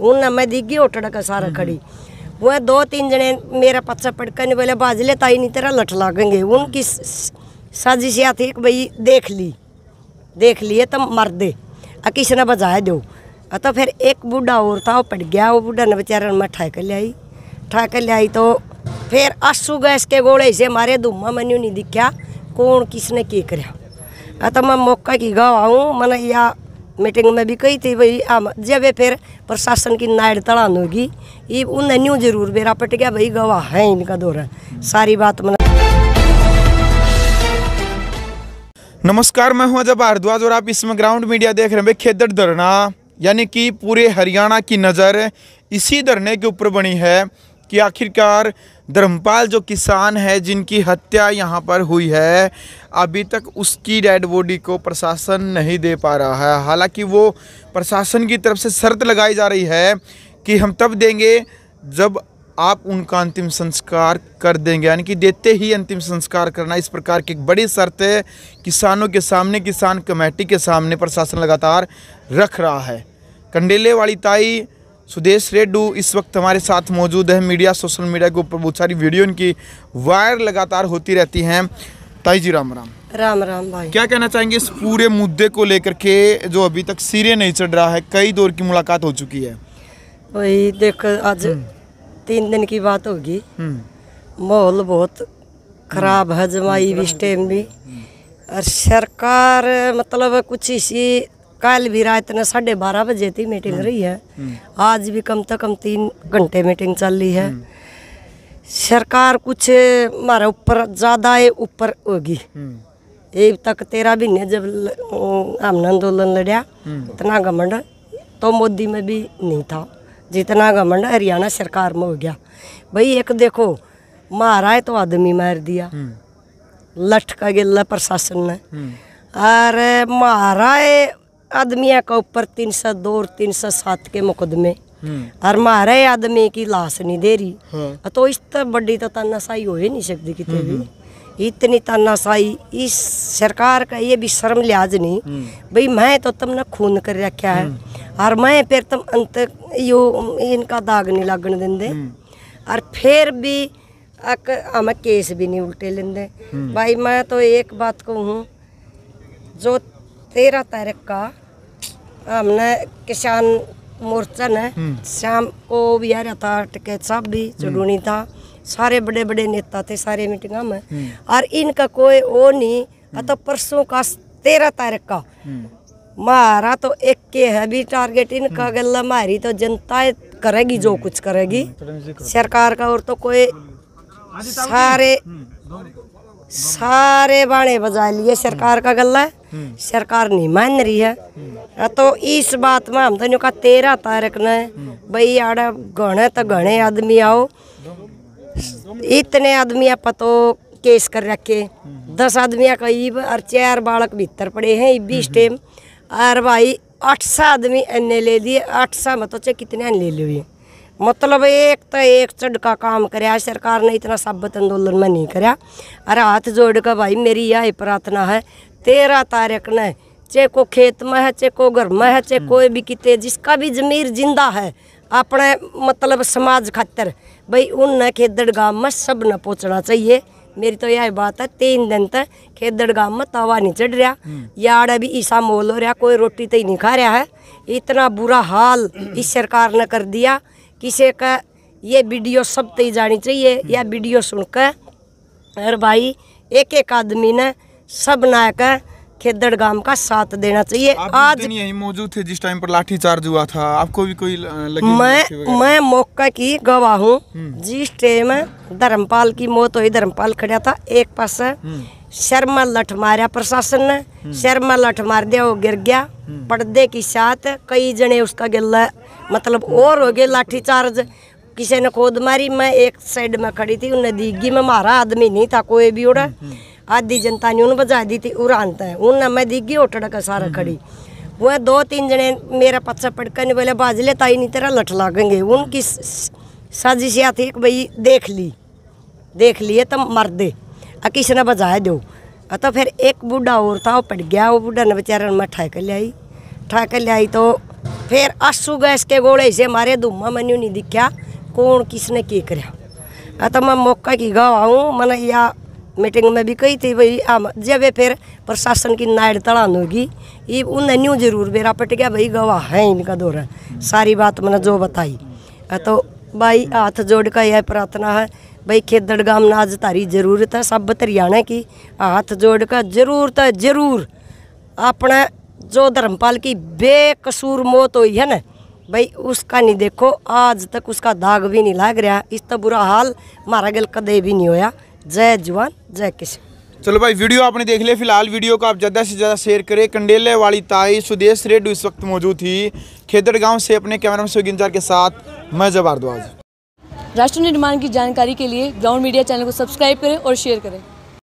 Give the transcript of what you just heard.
उन्हें मैं दिखी उठड़ सारा हम्म, खड़ी हम्म। वह दो तीन जने मेरा पत्थर पटका नहीं बोले बाजले ताई नहीं तेरा लठ लागेंगे उनकी साजिश या थी भाई देख ली देख लिए तो मर दे किसी ने बजाए दो तो फिर एक बूढ़ा और था वो पड़ गया वो बूढ़ा ने बेचारे मैं ठाक लियाई ठाक लियाई तो फिर आसू गैस के गोले से मारे धुमा मैंने नहीं दिखा कौन किसने की कर तो मैं मौका की गाँव आऊँ मैंने या मीटिंग में भी कही थी भाई आम जब फिर प्रशासन की नाइड तड़ान होगी ये उन्हें न्यू जरूर बेरा पट गया भाई गवाह है इनका दौरा सारी बात मना नमस्कार मैं हूं अजय भारद्वाज और आप इसमें ग्राउंड मीडिया देख रहे हैं भाई खेदड़ धरना यानी कि पूरे हरियाणा की नज़र इसी धरने के ऊपर बनी है कि आखिरकार धर्मपाल जो किसान है जिनकी हत्या यहाँ पर हुई है अभी तक उसकी डेड बॉडी को प्रशासन नहीं दे पा रहा है हालांकि वो प्रशासन की तरफ से शर्त लगाई जा रही है कि हम तब देंगे जब आप उनका अंतिम संस्कार कर देंगे यानी कि देते ही अंतिम संस्कार करना इस प्रकार की एक बड़ी शर्त है किसानों के सामने किसान कमेटी के सामने प्रशासन लगातार रख रहा है कंडेले वाली ताई सुदेश रेड्डू इस वक्त हमारे साथ मौजूद है मीडिया सोशल मीडिया के ऊपर बहुत सारी वीडियो इनकी वायर लगातार होती रहती हैं ताई जी राम राम राम राम भाई क्या कहना चाहेंगे इस पूरे मुद्दे को लेकर के जो अभी तक सिरे नहीं चढ़ रहा है कई दौर की मुलाकात हो चुकी है वही देखो आज हम्म। तीन दिन की बात होगी हम्म। माहौल बहुत खराब है जमाई भी हम्म। इस टाइम भी और सरकार मतलब कुछ इसी कल भी रात ने साढ़े बारह बजे थी मीटिंग रही है आज भी कम से कम तीन घंटे मीटिंग चल रही है सरकार कुछ हमारे ऊपर ज़्यादा ऊपर होगी एक तक तेरह महीने जब हमने आंदोलन लड़ा इतना घमंड तो मोदी में भी नहीं था जितना घमंड हरियाणा सरकार में हो गया भाई एक देखो मारा है तो आदमी मार दिया लठ का गिल्ला प्रशासन ने हम्म। अरे मारा है आदमिया के ऊपर तीन सौ दो और तीन सौ सात के मुकदमे और हम्म। मारे आदमी की लाश नहीं दे रही हाँ।, हाँ। तो इस तरह बड़ी तो तानाशाही हो ही नहीं सकती कितने भी इतनी तानाशाही इस सरकार का ये भी शर्म लिहाज नहीं हम्म। भाई मैं तो तुमने खून कर रखा है हम्म। और मैं फिर तुम अंत यो इनका दाग नहीं लागन देंगे और फिर भी अक हमें केस भी नहीं उल्टे लेंदे भाई मैं तो एक बात कहूँ जो तेरह तारीख का हमने किसान मोर्चा ने हम्म। शाम को भी आ रहा था टिकैत साहब भी चुडूनी हम्म। था सारे बड़े बड़े नेता थे सारे मीटिंग में हम्म। और इनका कोई वो नहीं तो परसों का तेरह तारीख का मारा तो एक के है भी टारगेट इनका गला मारी तो जनता करेगी जो कुछ करेगी तो सरकार का और तो कोई सारे सारे बाणे बजा लिए सरकार का गला है सरकार नहीं मान रही है हाँ तो इस बात में हम तो का तेरह तारीख ने भाई आड़े घने तो घने आदमी आओ इतने आदमी आप तो केस कर रखे दस का ईब और चार बालक भीतर पड़े हैं बीस टेम हम्म, और भाई आठ सौ आदमी ने ले दिए आठ सौ मतलब चाहे कितने ले लिए मतलब एक तो एक चढ़ का काम कराया सरकार ने इतना साबित आंदोलन में नहीं कराया अरे हाथ जोड़ कर भाई मेरी यह प्रार्थना है तेरह तारीख ने चे को खेत में है चाहे को घर में है चाहे हम्म। कोई भी किते जिसका भी जमीर जिंदा है अपने मतलब समाज खातर भाई उन न खेदड़ गांव में सब न पहुँचना चाहिए मेरी तो यही बात है तीन दिन तक खेदड़ गांव में तवा नहीं चढ़ रहा हम्म। यार अभी ईसा मोल हो रहा कोई रोटी तो ही नहीं खा रहा है इतना बुरा हाल हम्म। इस सरकार ने कर दिया किसी का ये वीडियो सब तो जानी चाहिए या वीडियो सुनकर अरे भाई एक एक आदमी ने सब नायक है खेदड़ गांव का साथ देना चाहिए आज यही मौजूद थे जिस टाइम पर चार्ज हुआ था आपको भी कोई लगी मैं मैं मौका की गवाह हूँ हम्म। जिस टाइम धर्मपाल की मौत हुई धर्मपाल खड़ा था एक पास हम्म। शर्मा लठ मारा प्रशासन ने हम्म। शर्मा लठ मार दिया वो गिर गया पर्दे की साथ कई जने उसका गिल्ला मतलब और हो गए लाठी चार्ज किसी ने खोद मारी मैं एक साइड में खड़ी थी उन्हें दीगी में मारा आदमी नहीं था कोई भी उड़ा आधी जनता ने उन बजा दी थी उड़ानता है उन मैं दिखी ओटड़ का सारा हम्म। खड़ी वह दो तीन जने मेरा पत्थर पटका नहीं बोले बाजले ताई नहीं तेरा लठ लागेंगे उनकी साजिश या थी भाई देख ली देख लिए तो मर दे किसी ने बजाए दो तो फिर एक बूढ़ा और था वो पड़ गया वो बूढ़ा ने बेचारा मैं ठाकर लियाई ठाकर लियाई तो फिर आंसू गैस के गोले से मारे धूमा मैंने नहीं दिखा कौन किसने की कर तो मैं मौका की गाँव आऊँ मैंने या मीटिंग में भी कही थी भाई आम जब फिर प्रशासन की नायड तड़ान होगी ये उन्हें न्यू जरूर बेरा पट गया भाई गवाह है इनका दौरा सारी बात मैंने जो बताई तो भाई हाथ जोड़ का यह प्रार्थना है भाई खेदड़ गांव में आज तारी जरूरत है सब बतरियाने की हाथ जोड़ का जरूरत है जरूर अपने जो धर्मपाल की बेकसूर मौत हुई है ना भाई उसका नहीं देखो आज तक उसका दाग भी नहीं लाग रहा इस तो बुरा हाल मारा गल कदे भी नहीं होया जय जवान जैकिस चलो भाई वीडियो आपने देख लिया फिलहाल वीडियो को आप ज़्यादा से ज़्यादा शेयर करें कंडेले वाली ताई सुदेश रेड्डी इस वक्त मौजूद थी खेदड़ गांव से अपने कैमरा में के साथ मैं जब भारद्वाज राष्ट्र निर्माण की जानकारी के लिए ग्राउंड मीडिया चैनल को सब्सक्राइब करें और शेयर करें